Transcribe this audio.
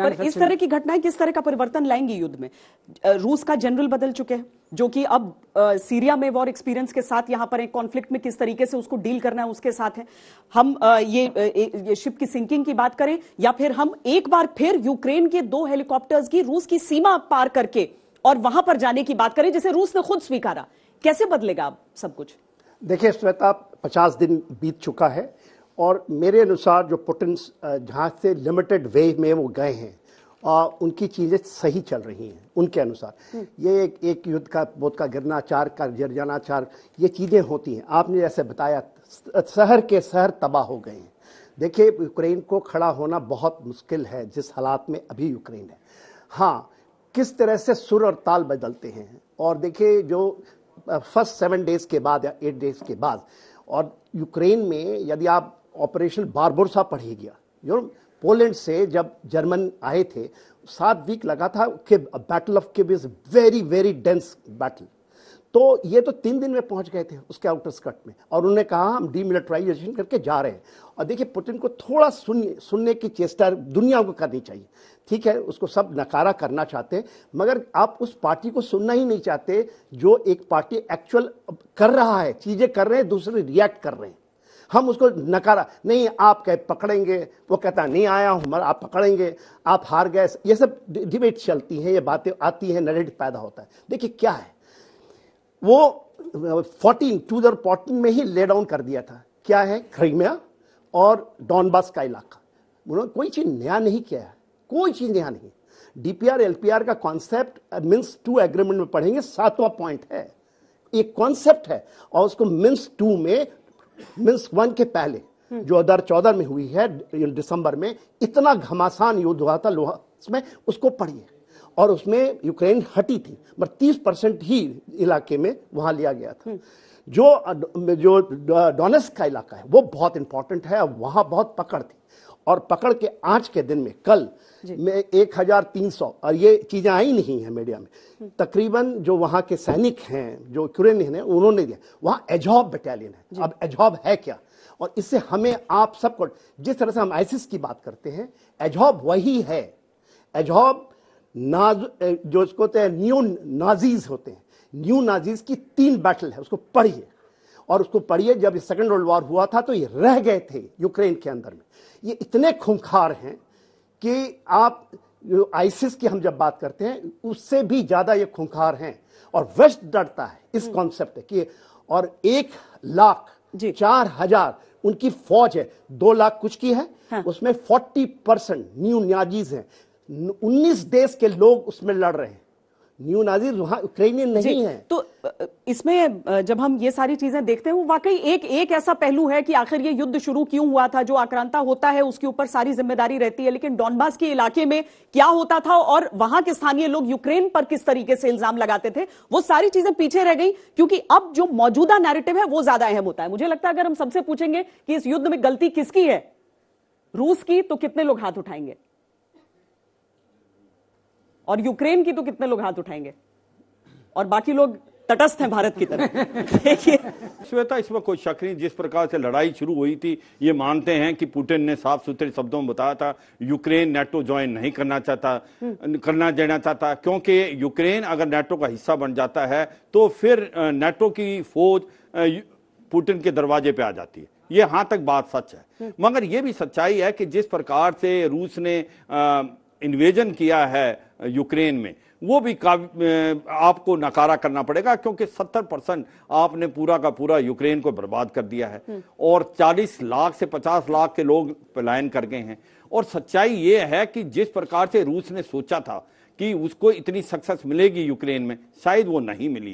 पर इस तरह की घटनाएं किस तरह का परिवर्तन लाएंगी युद्ध में रूस का जनरल बदल चुके हैं जो कि अब आ, सीरिया में वॉर एक्सपीरियंस के साथ यहां पर एक कॉन्फ्लिक्ट में किस तरीके से उसको डील करना है उसके साथ है हम आ, ये, ये, ये शिप की सिंकिंग की बात करें या फिर हम एक बार फिर यूक्रेन के दो हेलीकॉप्टर्स की रूस की सीमा पार करके और वहां पर जाने की बात करें जिसे रूस ने खुद स्वीकारा कैसे बदलेगा अब सब कुछ देखिए श्वेता पचास दिन बीत चुका है और मेरे अनुसार जो पुटिन जहाँ से लिमिटेड वे में वो गए हैं और उनकी चीज़ें सही चल रही हैं उनके अनुसार हम्म। ये एक एक युद्ध का बोध का गिरना चार का गिर जाना चार ये चीज़ें होती हैं आपने जैसे बताया शहर के शहर तबाह हो गए हैं देखिए यूक्रेन को खड़ा होना बहुत मुश्किल है जिस हालात में अभी यूक्रेन है हाँ किस तरह से सुर और ताल बदलते हैं और देखिए जो फर्स्ट सेवन डेज के बाद या एट डेज के बाद और यूक्रेन में यदि आप ऑपरेशन बारबोरसा ही गया यू नो पोलैंड से जब जर्मन आए थे सात वीक लगा था Kyiv battle of Kyiv is very very dense battle तो ये तो तीन दिन में पहुंच गए थे उसके आउटर स्कर्ट में और उन्होंने कहा हम डीमिलिटराइजेशन करके जा रहे हैं और देखिए पुतिन को थोड़ा सुनने सुनने की चेष्टा दुनिया को करनी चाहिए ठीक है उसको सब नकारा करना चाहते हैं मगर आप उस पार्टी को सुनना ही नहीं चाहते जो एक पार्टी एक्चुअल कर रहा है चीज़ें कर रहे हैं दूसरे रिएक्ट कर रहे हैं हम उसको नकारा नहीं आप कह पकड़ेंगे वो कहता नहीं आया हूँ आप पकड़ेंगे आप हार गए ये सब डिबेट चलती हैं ये बातें आती हैं नरेटिव पैदा होता है देखिए क्या है वो फोर्टीन टू थाउजेंड में ही ले डाउन कर दिया था क्या है क्रीमिया और डॉनबास का इलाका उन्होंने कोई चीज़ नया नहीं किया है कोई चीज़ नया नहीं डीपीआर एलपीआर का कॉन्सेप्ट मिन्स टू एग्रीमेंट में पढ़ेंगे सातवां पॉइंट है एक कॉन्सेप्ट है और उसको मिन्स टू में मिन्स वन के पहले जो हजार चौदह में हुई है दिसंबर में इतना घमासान युद्ध हुआ था लोहा में उसको पढ़िए और उसमें यूक्रेन हटी थी मगर तीस परसेंट ही इलाके में वहां लिया गया था जो जो डोनेस का इलाका है वो बहुत इंपॉर्टेंट है वहां बहुत पकड़ थी और पकड़ के आज के दिन में कल में एक हजार तीन सौ और ये चीज़ें आई नहीं है मीडिया में तकरीबन जो वहाँ के सैनिक हैं जो यूक्रेनियन है उन्होंने दिया वहाँ एजॉब बटालियन है अब एजॉब है क्या और इससे हमें आप सबको जिस तरह से हम आइसिस की बात करते हैं एजॉब वही है एजॉब नाज जो इसको होते हैं न्यू नाजीज होते हैं न्यू नाजीज की तीन बैटल है उसको पढ़िए और उसको पढ़िए जब सेकेंड वर्ल्ड वॉर हुआ था तो ये रह गए थे यूक्रेन के अंदर में ये इतने खूंखार हैं कि आप जो आइसिस की हम जब बात करते हैं उससे भी ज़्यादा ये खूंखार हैं और वेस्ट डरता है इस कॉन्सेप्ट हम्म। कि और एक लाख चार हजार उनकी फौज है दो लाख कुछ की है हाँ। उसमें फोर्टी परसेंट न्यू न्याजीज हैं उन्नीस देश के लोग उसमें लड़ रहे हैं न्यू नाजी वहां यूक्रेनियन नहीं है तो इसमें जब हम ये सारी चीजें देखते हैं वाकई एक एक ऐसा पहलू है कि आखिर ये युद्ध शुरू क्यों हुआ था जो आक्रांता होता है उसके ऊपर सारी जिम्मेदारी रहती है लेकिन डॉनबास के इलाके में क्या होता था और वहां के स्थानीय लोग यूक्रेन पर किस तरीके से इल्जाम लगाते थे वो सारी चीजें पीछे रह गई क्योंकि अब जो मौजूदा नैरेटिव है वो ज्यादा अहम होता है मुझे लगता है अगर हम सबसे पूछेंगे कि इस युद्ध में गलती किसकी है रूस की तो कितने लोग हाथ उठाएंगे और यूक्रेन की तो कितने लोग हाथ उठाएंगे और बाकी लोग तटस्थ हैं भारत की तरफ देखिए श्वेता इसमें कोई शक नहीं जिस प्रकार से लड़ाई शुरू हुई थी ये मानते हैं कि पुटिन ने साफ सुथरे शब्दों में बताया था यूक्रेन नेटो ज्वाइन नहीं करना चाहता करना देना चाहता क्योंकि यूक्रेन अगर नेटो का हिस्सा बन जाता है तो फिर नेटो की फौज पुटिन के दरवाजे पे आ जाती है ये हाँ तक बात सच है मगर ये भी सच्चाई है कि जिस प्रकार से रूस ने आ, इन्वेजन किया है यूक्रेन में वो भी आपको नकारा करना पड़ेगा क्योंकि 70 परसेंट आपने पूरा का पूरा यूक्रेन को बर्बाद कर दिया है हम्म। और 40 लाख से 50 लाख के लोग पलायन कर गए हैं और सच्चाई ये है कि जिस प्रकार से रूस ने सोचा था कि उसको इतनी सक्सेस मिलेगी यूक्रेन में शायद वो नहीं मिली